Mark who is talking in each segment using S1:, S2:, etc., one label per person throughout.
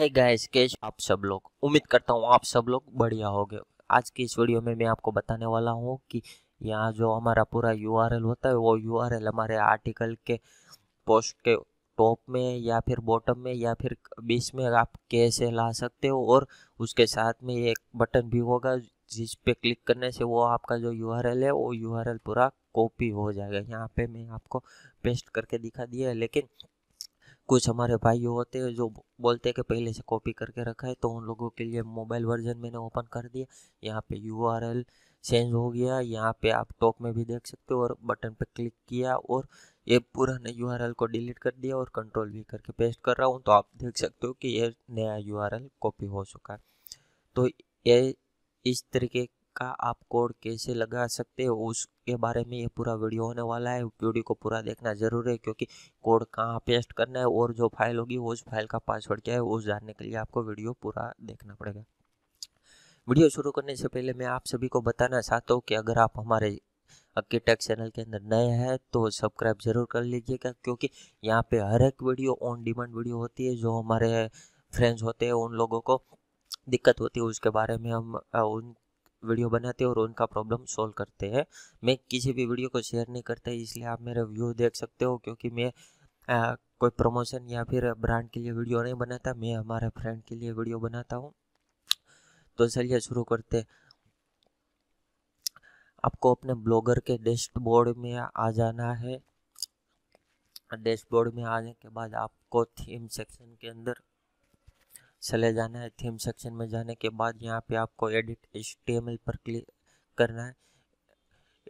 S1: है guys cash आप सब लोग उम्मीद करता हूँ आप सब लोग बढ़िया हो आज की इस वीडियो में मैं आपको बताने वाला हूँ कि यहाँ जो हमारा पूरा यूआरएल होता है वो यूआरएल हमारे आर्टिकल के पोस्ट के टॉप में या फिर बॉटम में या फिर बीच में आप कैसे ला सकते हो और उसके साथ में एक बटन भी होगा जिस पे क्लिक करने से वो आपका जो यू है वो यू पूरा कॉपी हो जाएगा यहाँ पे मैं आपको पेस्ट करके दिखा दिया लेकिन कुछ हमारे भाई होते हैं जो बोलते हैं कि पहले से कॉपी करके रखा है तो उन लोगों के लिए मोबाइल वर्जन मैंने ओपन कर दिया यहाँ पे यू चेंज हो गया यहाँ पे आप टॉप में भी देख सकते हो और बटन पे क्लिक किया और ये पुराने यू को डिलीट कर दिया और कंट्रोल भी करके पेस्ट कर रहा हूँ तो आप देख सकते हो कि ये नया यू कॉपी हो चुका है तो ये इस तरीके का आप कोड कैसे लगा सकते हो उसके बारे में ये पूरा वीडियो होने वाला है वीडियो को पूरा देखना ज़रूर है क्योंकि कोड कहाँ पेस्ट करना है और जो फाइल होगी उस फाइल का पासवर्ड क्या है उस जानने के लिए आपको वीडियो पूरा देखना पड़ेगा वीडियो शुरू करने से पहले मैं आप सभी को बताना चाहता हूँ कि अगर आप हमारे टेक चैनल के अंदर नए हैं तो सब्सक्राइब जरूर कर लीजिएगा क्योंकि यहाँ पे हर एक वीडियो ऑन डिमांड वीडियो होती है जो हमारे फ्रेंड्स होते हैं उन लोगों को दिक्कत होती है उसके बारे में हम उन वीडियो बनाते हैं और उनका प्रॉब्लम सॉल्व करते हैं मैं किसी भी वीडियो को शेयर नहीं करता इसलिए आप मेरे व्यू देख सकते हो क्योंकि मैं आ, कोई प्रमोशन या फिर ब्रांड के लिए वीडियो नहीं बनाता मैं हमारे फ्रेंड के लिए वीडियो बनाता हूँ तो चलिए शुरू करते आपको अपने ब्लॉगर के डैशबोर्ड में आ जाना है डैशबोर्ड में आने के बाद आपको थीम सेक्शन के अंदर चले जाना है थीम सेक्शन में जाने के बाद यहाँ पे आपको एडिट एच पर क्लिक करना है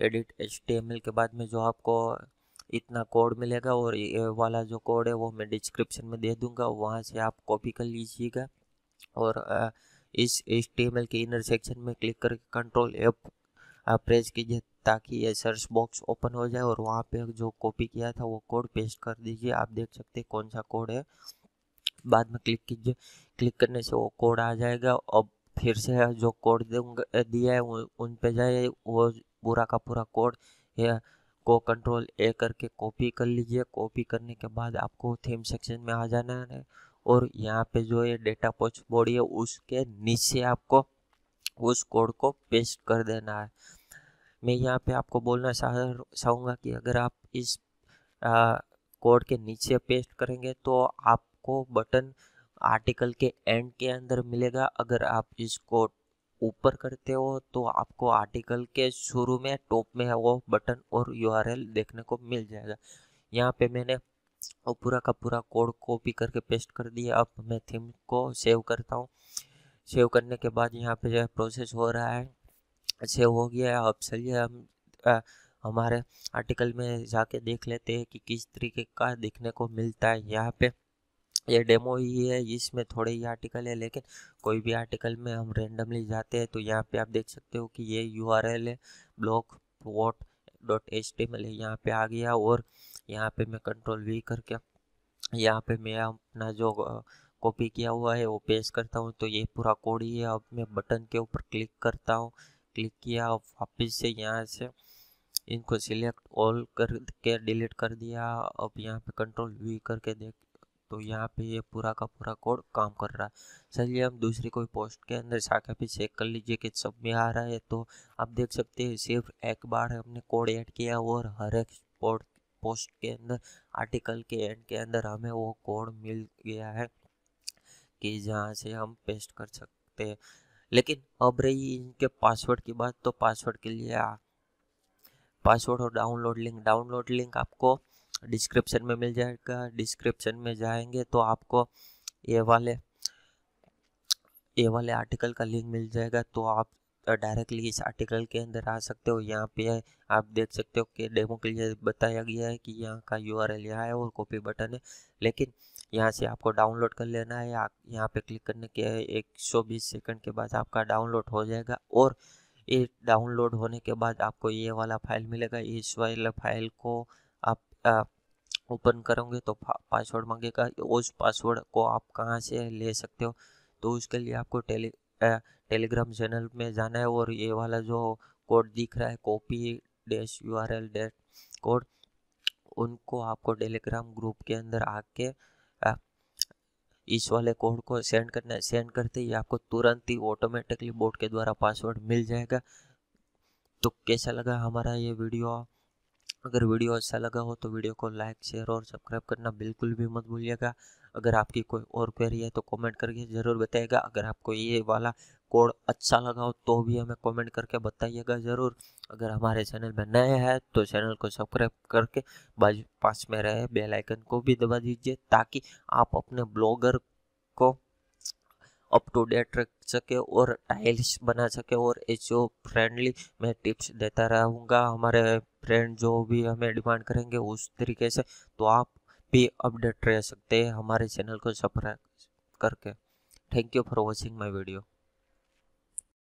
S1: एडिट एच के बाद में जो आपको इतना कोड मिलेगा और ये वाला जो कोड है वो मैं डिस्क्रिप्शन में दे दूंगा वहाँ से आप कॉपी कर लीजिएगा और इस एच के इनर सेक्शन में क्लिक करके कंट्रोल एप आप प्रेस कीजिए ताकि ये सर्च बॉक्स ओपन हो जाए और वहाँ पे जो कॉपी किया था वो कोड पेस्ट कर दीजिए आप देख सकते हैं कौन सा कोड है बाद में क्लिक कीजिए क्लिक करने से वो कोड आ जाएगा अब फिर से जो कोड दूंगा दिया है उन पे जाए वो पूरा का पूरा कोड को कंट्रोल ए करके कॉपी कर लीजिए कॉपी करने के बाद आपको थीम सेक्शन में आ जाना है और यहाँ पे जो ये डेटा पोच बॉडी है उसके नीचे आपको उस कोड को पेस्ट कर देना है मैं यहाँ पे आपको बोलना चाह चाहूँगा कि अगर आप इस कोड के नीचे पेस्ट करेंगे तो आप आपको बटन आर्टिकल के एंड के अंदर मिलेगा अगर आप इसको ऊपर करते हो तो आपको आर्टिकल के शुरू में टॉप में है वो बटन और यूआरएल देखने को मिल जाएगा यहाँ पे मैंने और पूरा का पूरा कोड कॉपी करके पेस्ट कर दिया अब मैं थीम को सेव करता हूँ सेव करने के बाद यहाँ पे जो है प्रोसेस हो रहा है सेव हो गया है अब चलिए हम हमारे आर्टिकल में जाके देख लेते हैं कि किस तरीके का देखने को मिलता है यहाँ पे ये डेमो ही है इसमें थोड़े ही आर्टिकल है लेकिन कोई भी आर्टिकल में हम रेंडमली जाते हैं तो यहाँ पे आप देख सकते हो कि ये यू आर एल है block what dot H T M L है यहाँ पे आ गया और यहाँ पे मैं कंट्रोल वी करके यहाँ पे मैं अपना जो कॉपी किया हुआ है वो पेस्ट करता हूँ तो ये पूरा कोड ही है अब मैं बटन के ऊपर क्लिक करता हूँ क्लिक किया और वापस से यहाँ से इनको सिलेक्ट ऑल करके डिलीट कर दिया अब यहाँ पे कंट्रोल वी करके देख तो यहाँ पे ये पूरा का पूरा कोड काम कर रहा है चलिए हम दूसरी कोई पोस्ट के अंदर जाकर भी चेक कर लीजिए कि सब में आ रहा है तो आप देख सकते हैं सिर्फ एक बार हमने कोड ऐड किया और हर एक पोस्ट के अंदर आर्टिकल के एंड के अंदर हमें वो कोड मिल गया है कि जहाँ से हम पेस्ट कर सकते हैं लेकिन अब रही इनके पासवर्ड की बात तो पासवर्ड के लिए पासवर्ड और डाउनलोड लिंक डाउनलोड लिंक आपको डिस्क्रिप्शन में मिल जाएगा डिस्क्रिप्शन में जाएंगे तो आपको ये वाले ये वाले आर्टिकल का लिंक मिल जाएगा तो आप डायरेक्टली इस आर्टिकल के अंदर आ सकते हो यहाँ पे आप देख सकते हो कि डेमो के लिए बताया गया है कि यहाँ का यू आर यहाँ है और कॉपी बटन है लेकिन यहाँ से आपको डाउनलोड कर लेना है यहाँ पे क्लिक करने के 120 सेकंड के बाद आपका डाउनलोड हो जाएगा और ये डाउनलोड होने के बाद आपको ये वाला फाइल मिलेगा इस वाला फाइल को आप ओपन करोगे तो पासवर्ड मांगेगा उस पासवर्ड को आप कहाँ से ले सकते हो तो उसके लिए आपको टेली टेलीग्राम चैनल में जाना है और ये वाला जो कोड दिख रहा है copy dash U R L dash code उनको आपको टेलीग्राम ग्रुप के अंदर आके इस वाले कोड को सेंड करना है सेंड करते ही आपको तुरंत ही ऑटोमेटिकली बोर्ड के द्वारा पासवर्ड मिल जाएगा तो कैसा लगा हमारा ये वीडियो अगर वीडियो अच्छा लगा हो तो वीडियो को लाइक शेयर और सब्सक्राइब करना बिल्कुल भी मत भूलिएगा अगर आपकी कोई और क्वेरी है तो कमेंट करके ज़रूर बताइएगा अगर आपको ये वाला कोड अच्छा लगा हो तो भी हमें कमेंट करके बताइएगा ज़रूर अगर हमारे चैनल में नए हैं तो चैनल को सब्सक्राइब करके बाजू पास में रहे बेलाइकन को भी दबा दीजिए ताकि आप अपने ब्लॉगर को अप टू डेट रख सके और टाइल्स बना सके और ओ फ्रेंडली मैं टिप्स देता रहूँगा हमारे फ्रेंड जो भी हमें डिमांड करेंगे उस तरीके से तो आप भी अपडेट रह सकते हैं हमारे चैनल को सब्सक्राइब करके thank you for watching my video